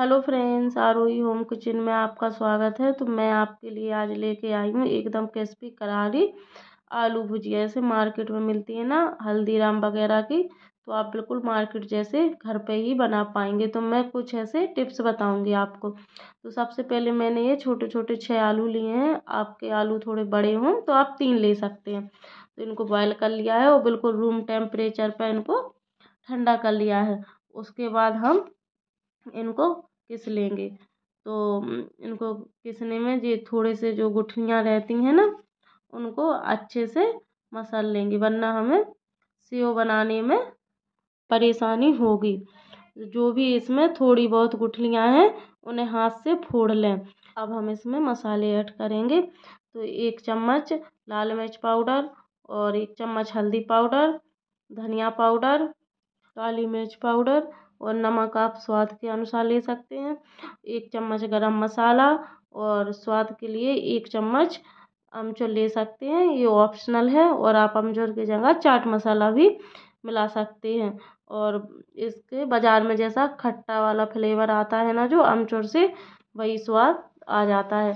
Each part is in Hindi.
Hello friends R O home kitchen में आपका स्वागत है तो मैं आपके लिए आज लेके आई हूँ एकदम क्रिस्पी करारी आलू भुजिया ऐसे मार्केट में मिलती है ना हल्दीराम वगैरह की तो आप बिल्कुल मार्केट जैसे घर पे ही बना पाएंगे तो मैं कुछ ऐसे टिप्स बताऊंगी आपको तो सबसे पहले मैंने ये छोटे छोटे छः आलू लिए हैं आपके आलू थोड़े बड़े हों तो आप तीन ले सकते हैं तो इनको बॉयल कर लिया है और बिल्कुल रूम टेम्परेचर पर इनको ठंडा कर लिया है उसके बाद हम इनको किस लेंगे तो इनको पीसने में ये थोड़े से जो गुठलियाँ रहती हैं ना उनको अच्छे से मसल लेंगे वरना हमें सेव बनाने में परेशानी होगी जो भी इसमें थोड़ी बहुत गुठलियाँ हैं उन्हें हाथ से फोड़ लें अब हम इसमें मसाले ऐड करेंगे तो एक चम्मच लाल मिर्च पाउडर और एक चम्मच हल्दी पाउडर धनिया पाउडर काली मिर्च पाउडर और नमक आप स्वाद के अनुसार ले सकते हैं एक चम्मच गरम मसाला और स्वाद के लिए एक चम्मच अमचूर ले सकते हैं ये ऑप्शनल है और आप अमचूर की जगह चाट मसाला भी मिला सकते हैं और इसके बाज़ार में जैसा खट्टा वाला फ्लेवर आता है ना जो अमचूर से वही स्वाद आ जाता है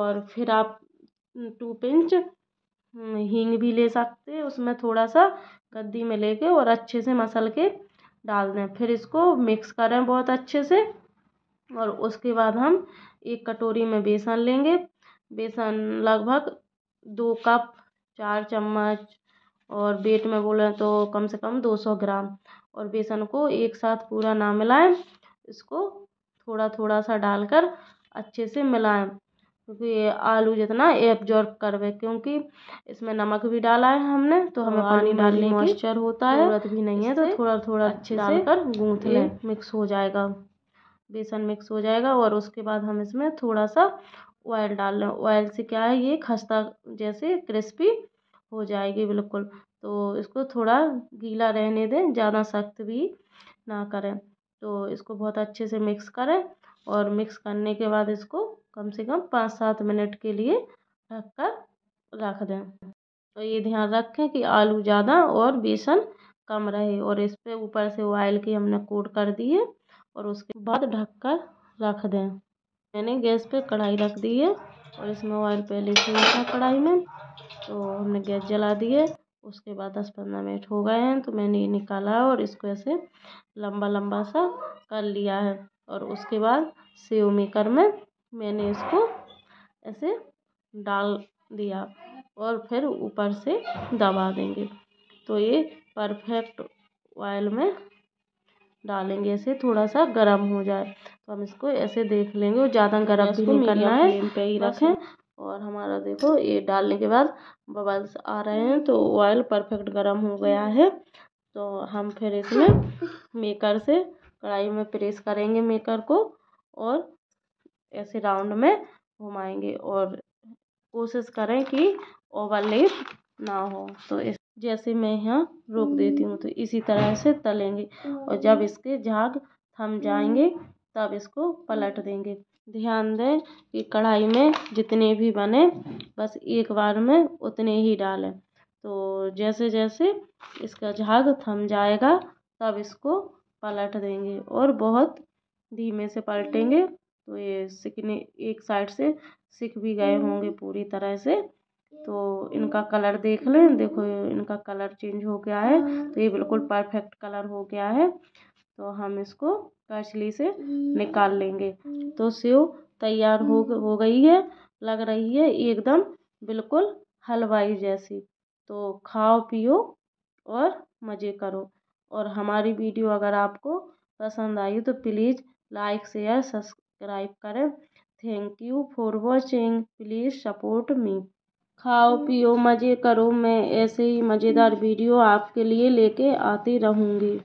और फिर आप टू पिंच हींग भी ले सकते हैं उसमें थोड़ा सा गद्दी में लेके और अच्छे से मसल के डाल दें फिर इसको मिक्स करें बहुत अच्छे से और उसके बाद हम एक कटोरी में बेसन लेंगे बेसन लगभग दो कप चार चम्मच और वेट में बोलें तो कम से कम दो सौ ग्राम और बेसन को एक साथ पूरा ना मिलाएं इसको थोड़ा थोड़ा सा डालकर अच्छे से मिलाएं क्योंकि आलू जितना एब्जॉर्ब करवे क्योंकि इसमें नमक भी डाला है हमने तो हमें हाँ, पानी डालने की मॉइस्चर होता है ज़रूरत भी नहीं है तो थोड़ा थोड़ा अच्छे से कर गूँथ लें मिक्स हो जाएगा बेसन मिक्स हो जाएगा और उसके बाद हम इसमें थोड़ा सा ऑयल डाल लें ऑयल से क्या है ये खस्ता जैसे क्रिस्पी हो जाएगी बिल्कुल तो इसको थोड़ा गीला रहने दें ज़्यादा सख्त भी ना करें तो इसको बहुत अच्छे से मिक्स करें और मिक्स करने के बाद इसको कम से कम पाँच सात मिनट के लिए ढक कर रख दें तो ये ध्यान रखें कि आलू ज़्यादा और बेसन कम रहे और इस पर ऊपर से ऑयल की हमने कोट कर दी है और उसके बाद ढक कर रख दें मैंने गैस पे कढ़ाई रख दी है और इसमें ऑयल पहले से था कढ़ाई में तो हमने गैस जला दी है उसके बाद दस पंद्रह मिनट हो गए हैं तो मैंने ये निकाला है और इसको ऐसे लंबा लंबा सा कर लिया है और उसके बाद सेव मेकर में मैंने इसको ऐसे डाल दिया और फिर ऊपर से दबा देंगे तो ये परफेक्ट ऑयल में डालेंगे ऐसे थोड़ा सा गर्म हो जाए तो हम इसको ऐसे देख लेंगे और ज़्यादा गर्म भी नहीं करना है पे ही रखें और हमारा देखो ये डालने के बाद बबल्स आ रहे हैं तो ऑयल परफेक्ट गर्म हो गया है तो हम फिर इसमें मेकर से कढ़ाई में प्रेस करेंगे मेकर को और ऐसे राउंड में घुमाएंगे और कोशिश करें कि ओवरलेप ना हो तो इस जैसे मैं यहाँ रोक देती हूँ तो इसी तरह से तलेंगे और जब इसके झाग थम जाएंगे तब इसको पलट देंगे ध्यान दें कि कढ़ाई में जितने भी बने बस एक बार में उतने ही डालें तो जैसे जैसे इसका झाग थम जाएगा तब इसको पलट देंगे और बहुत धीमे से पलटेंगे तो ये सिकने एक साइड से सिक भी गए हम्म। होंगे पूरी तरह से तो हम्म। इनका कलर देख लें देखो इनका कलर चेंज हो गया है तो ये बिल्कुल हम्म। परफेक्ट कलर हो गया है तो हम इसको कचली से निकाल लेंगे तो सेव तैयार हो हो गई है लग रही है एकदम बिल्कुल हलवाई जैसी तो खाओ पियो और मज़े करो और हमारी वीडियो अगर आपको पसंद आई तो प्लीज़ लाइक शेयर सब्स सब्सक्राइब करें thank you for watching please support me खाओ पियो मज़े करो मैं ऐसे ही मज़ेदार वीडियो आपके लिए लेके आती रहूँगी